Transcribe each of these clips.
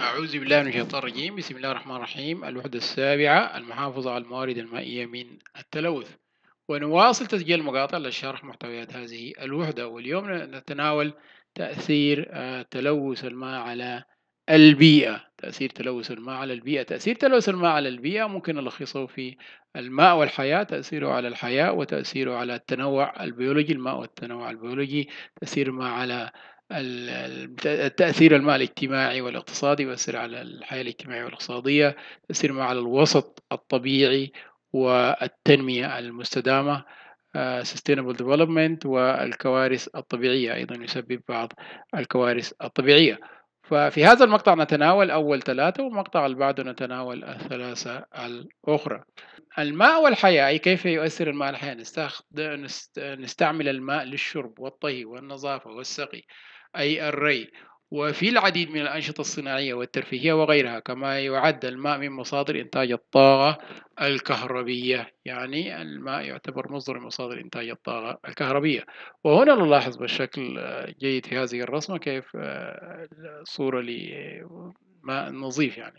أعوذ بالله من الشيطان الرجيم بسم الله الرحمن الرحيم الوحدة السابعة المحافظة على الموارد المائية من التلوث ونواصل تسجيل مقاطع لشرح محتويات هذه الوحدة واليوم نتناول تأثير آه، تلوث الماء على البيئة تأثير تلوث الماء على البيئة تأثير تلوث الماء على البيئة ممكن نلخصه في الماء والحياة تأثيره على الحياة وتأثيره على التنوع البيولوجي الماء والتنوع البيولوجي تأثير الماء على تأثير الماء الاجتماعي والاقتصادي يؤثر على الحياة الاجتماعية والاقتصادية تأثير الماء على الوسط الطبيعي والتنمية المستدامة آه، sustainable development والكوارث الطبيعية أيضا يسبب بعض الكوارث الطبيعية ففي هذا المقطع نتناول أول ثلاثة والمقطع اللي نتناول الثلاثة الأخرى الماء والحياة أي كيف يؤثر الماء الحياة نستخدم نستعمل الماء للشرب والطهي والنظافة والسقي أي الري وفي العديد من الأنشطة الصناعية والترفيهية وغيرها كما يعد الماء من مصادر إنتاج الطاقة الكهربية يعني الماء يعتبر مصدر من مصادر إنتاج الطاقة الكهربية وهنا نلاحظ بشكل جيد في هذه الرسمة كيف آه، صورة لماء نظيف يعني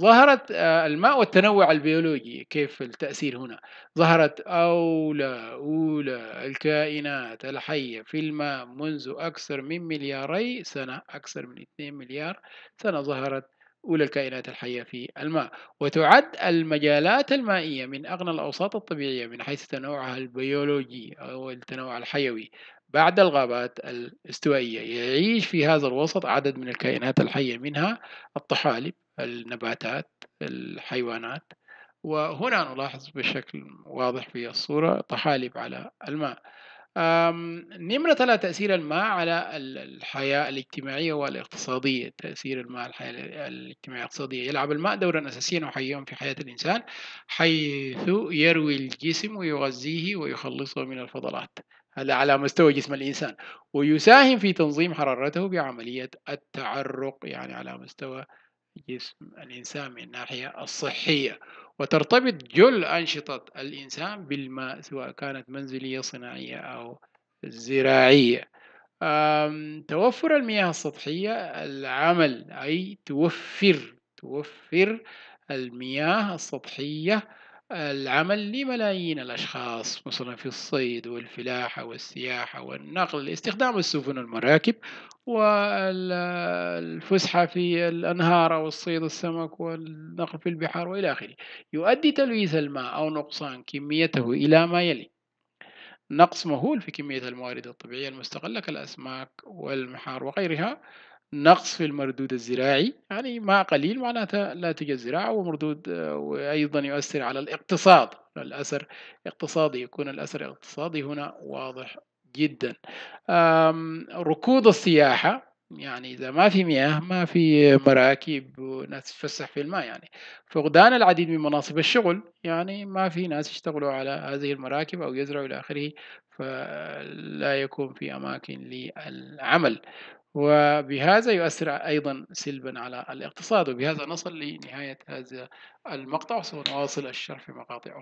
ظهرت آه، الماء والتنوع البيولوجي كيف التأثير هنا ظهرت أولى أولى الكائنات الحية في الماء منذ أكثر من ملياري سنة أكثر من 2 مليار سنة ظهرت أولى الكائنات الحية في الماء وتعد المجالات المائية من أغنى الأوساط الطبيعية من حيث تنوعها البيولوجي أو التنوع الحيوي بعد الغابات الاستوائية يعيش في هذا الوسط عدد من الكائنات الحية منها الطحالب النباتات الحيوانات وهنا نلاحظ بشكل واضح في الصورة طحالب على الماء نمرة ثلاثة تأثير الماء على الحياة الاجتماعية والاقتصادية تأثير الماء على الحياة الاجتماعية والاقتصادية يلعب الماء دورا أساسيا وحيويا في حياة الإنسان حيث يروي الجسم ويغذيه ويخلصه من الفضلات هذا على مستوى جسم الإنسان ويساهم في تنظيم حرارته بعملية التعرق يعني على مستوى جسم الإنسان من الناحية الصحية وترتبط جل أنشطة الإنسان بالماء سواء كانت منزلية صناعية أو زراعية توفر المياه السطحية العمل أي توفر توفر المياه السطحية العمل لملايين الأشخاص مثلا في الصيد والفلاحة والسياحة والنقل استخدام السفن والمراكب والفسحة في الأنهار والصيد السمك والنقل في البحار وإلى آخره يؤدي تلويث الماء أو نقصان كميته إلى ما يلي نقص مهول في كمية الموارد الطبيعية المستغلة كالأسماك والمحار وغيرها نقص في المردود الزراعي يعني ما قليل معناتها لا توجد زراعة ومردود وأيضا يؤثر على الاقتصاد الأثر اقتصادي يكون الأثر الاقتصادي هنا واضح جدا ركود السياحة يعني إذا ما في مياه ما في مراكب وناس تتفسح في الماء يعني فقدان العديد من مناصب الشغل يعني ما في ناس يشتغلوا على هذه المراكب أو يزرعوا إلى آخره فلا يكون في أماكن للعمل وبهذا يؤثر أيضا سلبا على الاقتصاد وبهذا نصل لنهاية هذا المقطع وسوف نواصل الشرح في مقاطع أخرى